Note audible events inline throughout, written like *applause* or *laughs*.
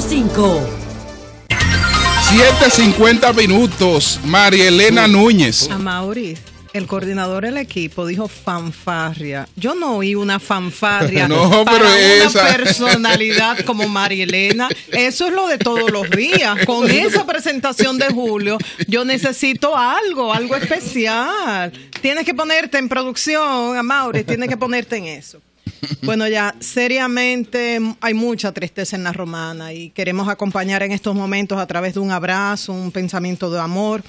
7.50 minutos, María Elena Núñez. A el coordinador del equipo dijo fanfarria. Yo no oí una fanfarria *laughs* no, para pero una esa. personalidad *laughs* como María Elena. Eso es lo de todos los días. Con esa presentación de Julio, yo necesito algo, algo especial. Tienes que ponerte en producción, a tienes que ponerte en eso. Bueno, ya seriamente hay mucha tristeza en la romana y queremos acompañar en estos momentos a través de un abrazo, un pensamiento de amor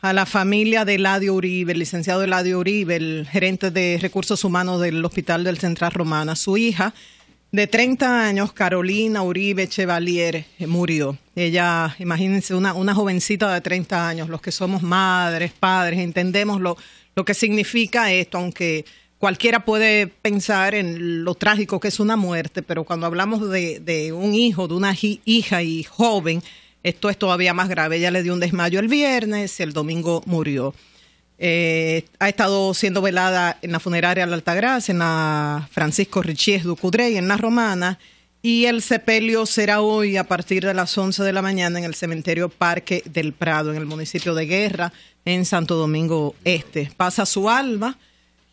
a la familia de Ladio Uribe, el licenciado Ladio Uribe, el gerente de recursos humanos del Hospital del Central Romana. Su hija de 30 años, Carolina Uribe Chevalier, eh, murió. Ella, imagínense, una, una jovencita de 30 años, los que somos madres, padres, entendemos lo, lo que significa esto, aunque cualquiera puede pensar en lo trágico que es una muerte, pero cuando hablamos de, un hijo, de una hija y joven, esto es todavía más grave. Ella le dio un desmayo el viernes, y el domingo murió. Eh, ha estado siendo velada en la funeraria La Altagracia, en la Francisco Richies Ducudrey, en la Romana, y el sepelio será hoy a partir de las 11 de la mañana en el cementerio Parque del Prado, en el municipio de Guerra, en Santo Domingo Este. Pasa su alma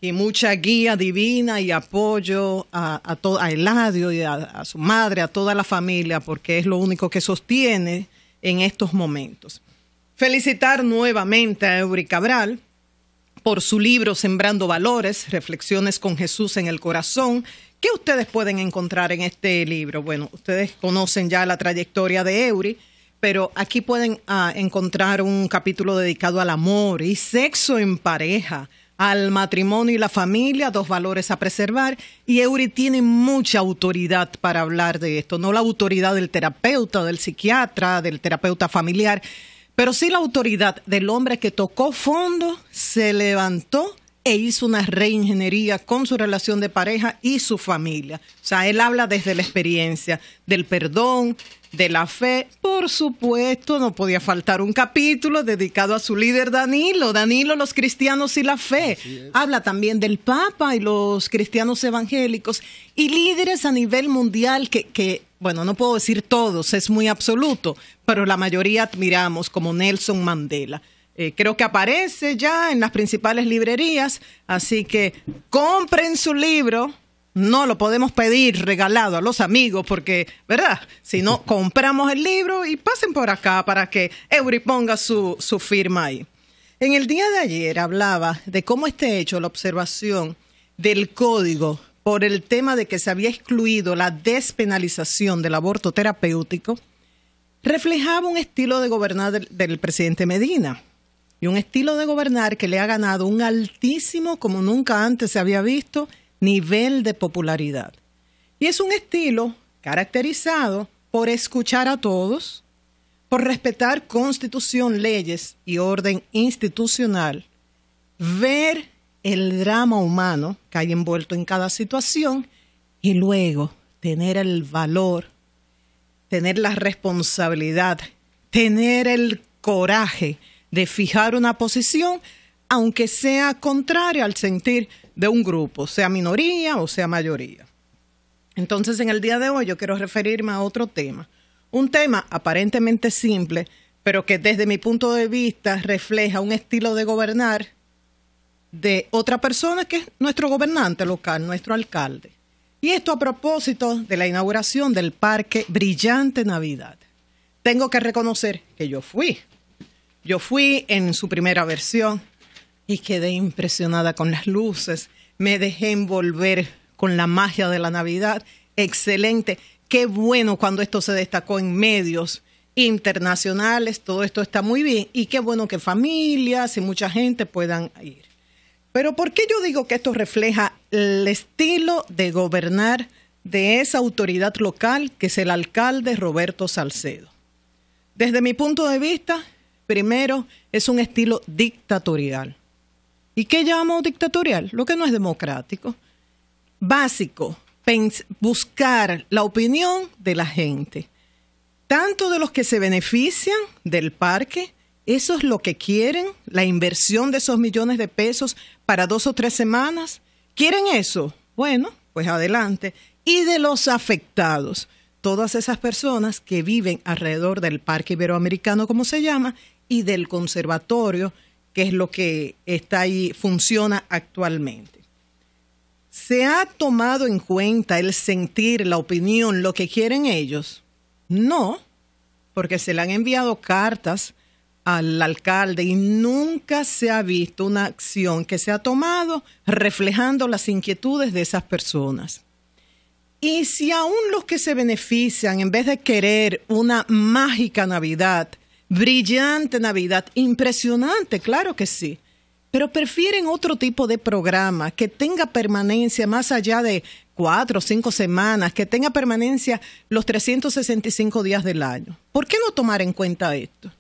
y mucha guía divina y apoyo a, a, a Eladio y a, su madre, a toda la familia, porque es lo único que sostiene en estos momentos. Felicitar nuevamente a Eury Cabral por su libro Sembrando Valores, Reflexiones con Jesús en el Corazón. ¿Qué ustedes pueden encontrar en este libro? Bueno, ustedes conocen ya la trayectoria de Eury, pero aquí pueden ah, encontrar un capítulo dedicado al amor y sexo en pareja al matrimonio y la familia, dos valores a preservar. Y Eury tiene mucha autoridad para hablar de esto, no la autoridad del terapeuta, del psiquiatra, del terapeuta familiar, pero sí la autoridad del hombre que tocó fondo, se levantó e hizo una reingeniería con su relación de pareja y su familia. O sea, él habla desde la experiencia del perdón, de la fe. Por supuesto, no podía faltar un capítulo dedicado a su líder Danilo, Danilo, los cristianos y la fe. Habla también del Papa y los cristianos evangélicos y líderes a nivel mundial que, bueno, no puedo decir todos, es muy absoluto, pero la mayoría admiramos, como Nelson Mandela. Eh, creo que aparece ya en las principales librerías, así que compren su libro, no lo podemos pedir regalado a los amigos porque, ¿verdad? Si no, *laughs* compramos el libro y pasen por acá para que Eury ponga su, su firma ahí. En el día de ayer hablaba de cómo este hecho, la observación del código por el tema de que se había excluido la despenalización del aborto terapéutico, reflejaba un estilo de gobernar del, del, presidente Medina y un estilo de gobernar que le ha ganado un altísimo como nunca antes se había visto nivel de popularidad. Y es un estilo caracterizado por escuchar a todos, por respetar constitución, leyes y orden institucional, ver el drama humano que hay envuelto en cada situación y luego tener el valor, tener la responsabilidad, tener el coraje de fijar una posición aunque sea contraria al sentir de un grupo, sea minoría o sea mayoría. Entonces, en el día de hoy yo quiero referirme a otro tema, un tema aparentemente simple, pero que desde mi punto de vista refleja un estilo de gobernar de otra persona que es nuestro gobernante local, nuestro alcalde. Y esto a propósito de la inauguración del Parque Brillante Navidad. Tengo que reconocer que yo fui. Yo fui en su primera versión, y quedé impresionada con las luces. Me dejé envolver con la magia de la Navidad. Excelente. Qué bueno cuando esto se destacó en medios internacionales. Todo esto está muy bien. Y qué bueno que familias y mucha gente puedan ir. Pero ¿por qué yo digo que esto refleja el estilo de gobernar de esa autoridad local que es el alcalde Roberto Salcedo? Desde mi punto de vista, primero, es un estilo dictatorial. ¿Y qué llamo dictatorial? Lo que no es democrático. Básico, buscar la opinión de la gente, tanto de los que se benefician del parque, eso es lo que quieren, la inversión de esos millones de pesos para dos o tres semanas. ¿Quieren eso? Bueno, pues adelante. Y de los afectados, todas esas personas que viven alrededor del Parque Iberoamericano, como se llama, y del conservatorio que es lo que está ahí, funciona actualmente. ¿Se ha tomado en cuenta el sentir, la opinión, lo que quieren ellos? No, porque se le han enviado cartas al alcalde y nunca se ha visto una acción que se ha tomado reflejando las inquietudes de esas personas. Y si aún los que se benefician, en vez de querer una mágica Navidad, Brillante Navidad, impresionante, claro que sí. Pero prefieren otro tipo de programa que tenga permanencia más allá de cuatro o cinco semanas, que tenga permanencia los 365 días del año. ¿Por qué no tomar en cuenta esto?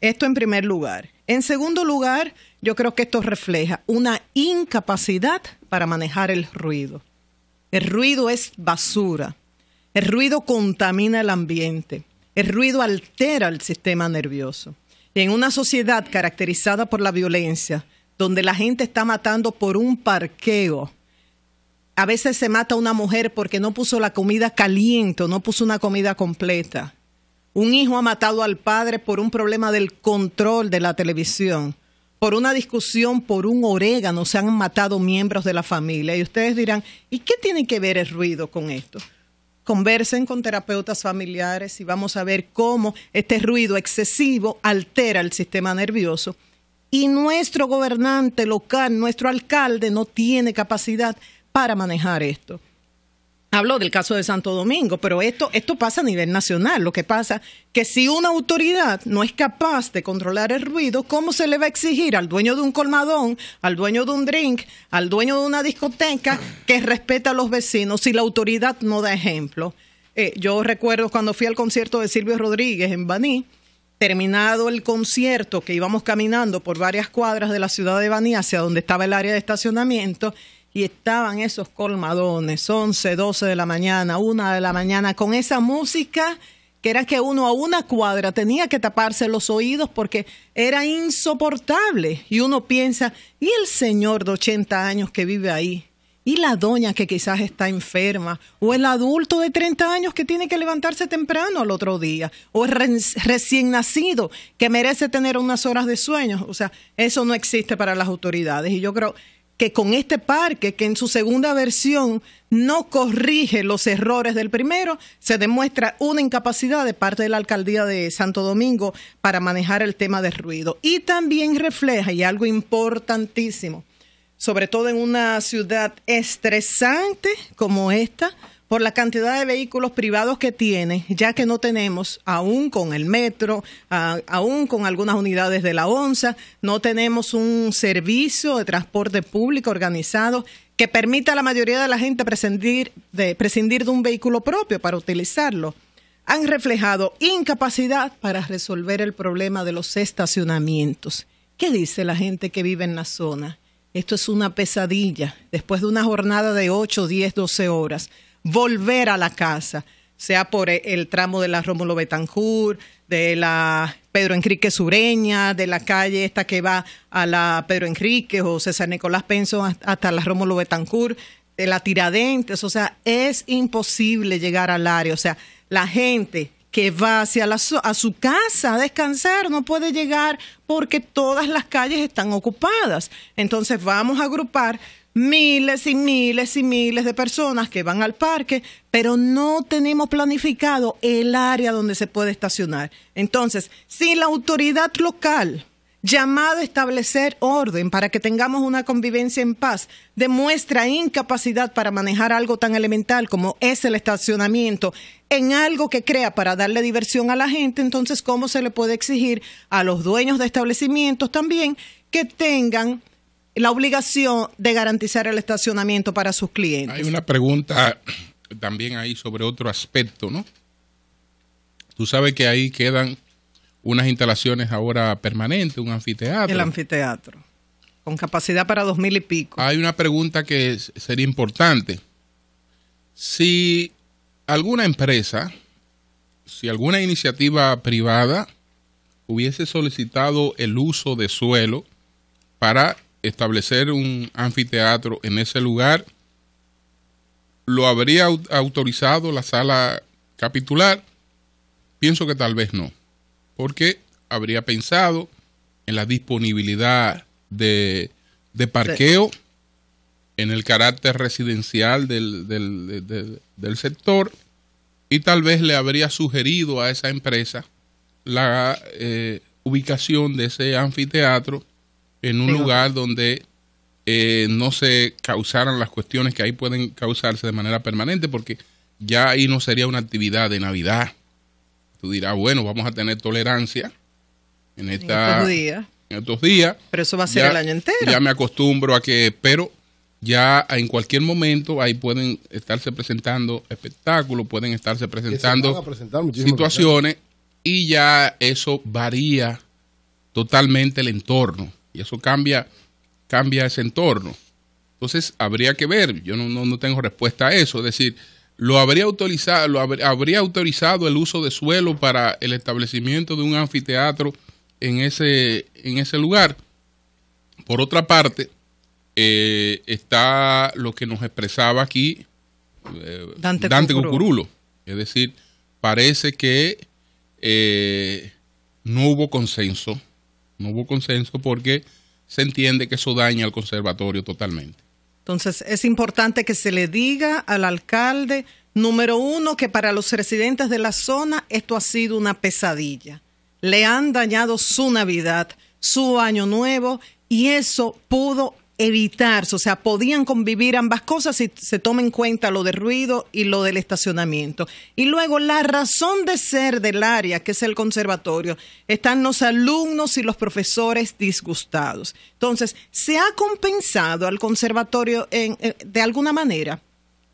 Esto en primer lugar. En segundo lugar, yo creo que esto refleja una incapacidad para manejar el ruido. El ruido es basura. El ruido contamina el ambiente. El ruido altera el sistema nervioso. Y en una sociedad caracterizada por la violencia, donde la gente está matando por un parqueo, a veces se mata una mujer porque no puso la comida caliente, no puso una comida completa. Un hijo ha matado al padre por un problema del control de la televisión. Por una discusión por un orégano se han matado miembros de la familia. Y ustedes dirán, ¿y qué tiene que ver el ruido con esto? conversen con terapeutas familiares y vamos a ver cómo este ruido excesivo altera el sistema nervioso. Y nuestro gobernante local, nuestro alcalde, no tiene capacidad para manejar esto. Hablo del caso de Santo Domingo, pero esto, esto pasa a nivel nacional. Lo que pasa que si una autoridad no es capaz de controlar el ruido, ¿cómo se le va a exigir al dueño de un colmadón, al dueño de un drink, al dueño de una discoteca que respeta a los vecinos si la autoridad no da ejemplo? Eh, yo recuerdo cuando fui al concierto de Silvio Rodríguez en Baní, terminado el concierto que íbamos caminando por varias cuadras de la ciudad de Baní hacia donde estaba el área de estacionamiento y estaban esos colmadones, 11, 12 de la mañana, 1 de la mañana, con esa música que era que uno a una cuadra tenía que taparse los oídos porque era insoportable. Y uno piensa, ¿y el señor de 80 años que vive ahí? ¿Y la doña que quizás está enferma? ¿O el adulto de 30 años que tiene que levantarse temprano al otro día? ¿O el recién nacido que merece tener unas horas de sueño? O sea, eso no existe para las autoridades. Y yo creo que con este parque, que en su segunda versión no corrige los errores del primero, se demuestra una incapacidad de parte de la alcaldía de Santo Domingo para manejar el tema de ruido. Y también refleja, y algo importantísimo, sobre todo en una ciudad estresante como esta, por la cantidad de vehículos privados que tiene, ya que no tenemos, aún con el metro, aún con algunas unidades de la ONSA, no tenemos un servicio de transporte público organizado que permita a la mayoría de la gente prescindir de, prescindir de un vehículo propio para utilizarlo. Han reflejado incapacidad para resolver el problema de los estacionamientos. ¿Qué dice la gente que vive en la zona? Esto es una pesadilla, después de una jornada de 8, 10, 12 horas volver a la casa, sea por e, el tramo de la Rómulo Betancourt, de la Pedro Enrique Sureña, de la calle esta que va a la Pedro Enrique o César Nicolás Penso hasta la Rómulo Betancourt, de la Tiradentes, o sea, es imposible llegar al área, o sea, la gente que va hacia la, a su casa a descansar, no puede llegar porque todas las calles están ocupadas. Entonces vamos a agrupar miles y miles y miles de personas que van al parque, pero no tenemos planificado el área donde se puede estacionar. Entonces, si la autoridad local llamada a establecer orden para que tengamos una convivencia en paz, demuestra incapacidad para manejar algo tan elemental como es el estacionamiento en algo que crea para darle diversión a la gente, entonces ¿cómo se le puede exigir a los dueños de establecimientos también que tengan la obligación de garantizar el estacionamiento para sus clientes. Hay una pregunta también ahí sobre otro aspecto, ¿no? Tú sabes que ahí quedan unas instalaciones ahora permanentes, un anfiteatro. El anfiteatro, con capacidad para dos mil y pico. Hay una pregunta que sería importante. Si alguna empresa, si alguna iniciativa privada hubiese solicitado el uso de suelo para establecer un anfiteatro en ese lugar, ¿lo habría autorizado la sala capitular? Pienso que tal vez no, porque habría pensado en la disponibilidad de, parqueo, en el carácter residencial del, sector, y tal vez le habría sugerido a esa empresa la eh, ubicación de ese anfiteatro en un lugar donde eh, no se causaran las cuestiones que ahí pueden causarse de manera permanente, porque ya ahí no sería una actividad de Navidad. Tú dirás, bueno, vamos a tener tolerancia en, estos, días. Pero eso va a ser el año entero. Ya me acostumbro a que, pero ya en cualquier momento ahí pueden estarse presentando espectáculos, pueden estarse presentando situaciones y ya eso varía totalmente el entorno y eso cambia, cambia ese entorno. Entonces habría que ver, yo no, tengo respuesta a eso, es decir, ¿lo habría, autorizado, lo habría autorizado el uso de suelo para el establecimiento de un anfiteatro en ese, en ese lugar? Por otra parte, eh, está lo que nos expresaba aquí eh, Dante, Dante Es decir, parece que eh, no hubo consenso no hubo consenso porque se entiende que eso daña al conservatorio totalmente. Entonces, es importante que se le diga al alcalde, número uno, que para los residentes de la zona esto ha sido una pesadilla. Le han dañado su Navidad, su Año Nuevo, y eso pudo evitarse, o sea, podían convivir ambas cosas si se toma en cuenta lo de ruido y lo del estacionamiento. Y luego la razón de ser del área, que es el conservatorio, están los alumnos y los profesores disgustados. Entonces, ¿se ha compensado al conservatorio eh, de alguna manera?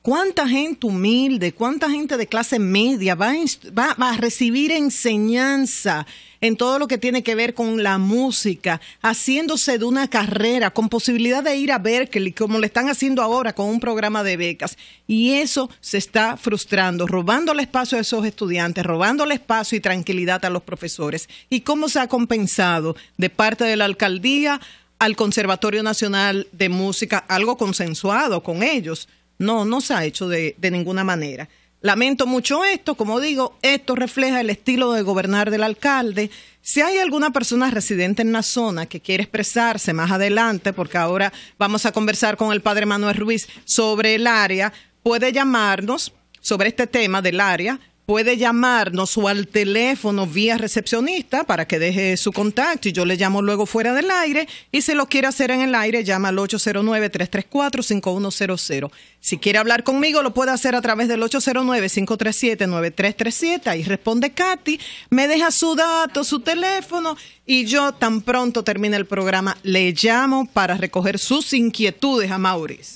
¿Cuánta gente humilde, cuánta gente de clase media va a, va, a, recibir enseñanza en todo lo que tiene que ver con la música, haciéndose de una carrera, con posibilidad de ir a Berkeley, como le están haciendo ahora con un programa de becas? Y eso se está frustrando, robando el espacio a esos estudiantes, robando el espacio y tranquilidad a los profesores. ¿Y cómo se ha compensado de parte de la alcaldía al Conservatorio Nacional de Música, algo consensuado con ellos? No, no se ha hecho de, ninguna manera. Lamento mucho esto, como digo, esto refleja el estilo de gobernar del alcalde. Si hay alguna persona residente en la zona que quiere expresarse más adelante, porque ahora vamos a conversar con el padre Manuel Ruiz sobre el área, puede llamarnos sobre este tema del área puede llamarnos o al teléfono vía recepcionista para que deje su contacto y yo le llamo luego fuera del aire. Y si lo quiere hacer en el aire, llama al 809-334-5100. Si quiere hablar conmigo, lo puede hacer a través del 809-537-9337. Ahí responde Katy, me deja su dato, su teléfono y yo tan pronto termine el programa, le llamo para recoger sus inquietudes a Maurice.